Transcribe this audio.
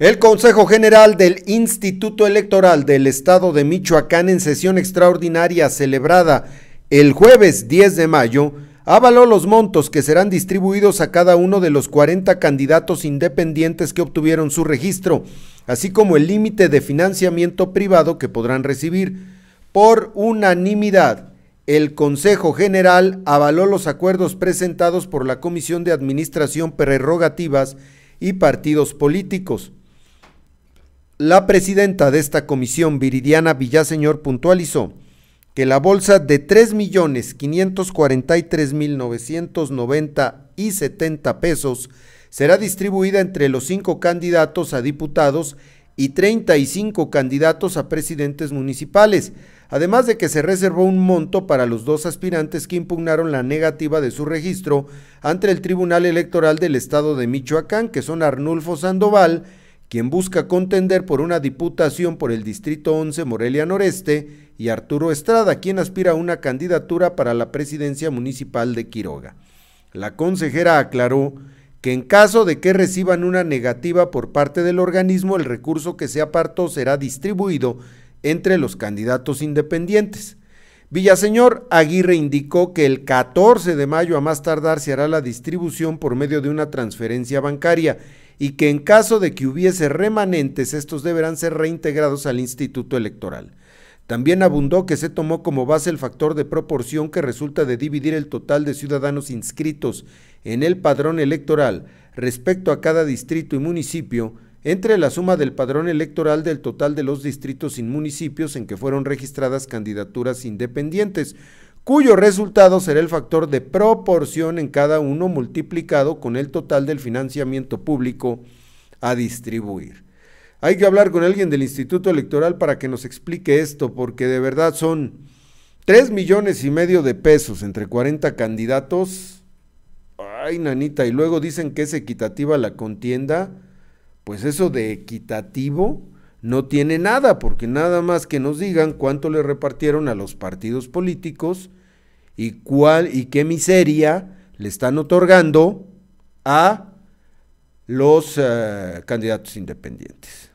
El Consejo General del Instituto Electoral del Estado de Michoacán en sesión extraordinaria celebrada el jueves 10 de mayo avaló los montos que serán distribuidos a cada uno de los 40 candidatos independientes que obtuvieron su registro, así como el límite de financiamiento privado que podrán recibir. Por unanimidad, el Consejo General avaló los acuerdos presentados por la Comisión de Administración Prerrogativas y Partidos Políticos. La presidenta de esta comisión, Viridiana Villaseñor, puntualizó que la bolsa de 3.543.990 y 70 pesos será distribuida entre los cinco candidatos a diputados y 35 candidatos a presidentes municipales, además de que se reservó un monto para los dos aspirantes que impugnaron la negativa de su registro ante el Tribunal Electoral del Estado de Michoacán, que son Arnulfo Sandoval, quien busca contender por una diputación por el Distrito 11 Morelia Noreste, y Arturo Estrada, quien aspira a una candidatura para la presidencia municipal de Quiroga. La consejera aclaró que en caso de que reciban una negativa por parte del organismo, el recurso que se apartó será distribuido entre los candidatos independientes. Villaseñor Aguirre indicó que el 14 de mayo a más tardar se hará la distribución por medio de una transferencia bancaria y que en caso de que hubiese remanentes, estos deberán ser reintegrados al Instituto Electoral. También abundó que se tomó como base el factor de proporción que resulta de dividir el total de ciudadanos inscritos en el padrón electoral respecto a cada distrito y municipio entre la suma del padrón electoral del total de los distritos y municipios en que fueron registradas candidaturas independientes, cuyo resultado será el factor de proporción en cada uno multiplicado con el total del financiamiento público a distribuir. Hay que hablar con alguien del Instituto Electoral para que nos explique esto, porque de verdad son 3 millones y medio de pesos entre 40 candidatos. Ay, nanita, y luego dicen que es equitativa la contienda. Pues eso de equitativo, no tiene nada, porque nada más que nos digan cuánto le repartieron a los partidos políticos y cuál y qué miseria le están otorgando a los eh, candidatos independientes.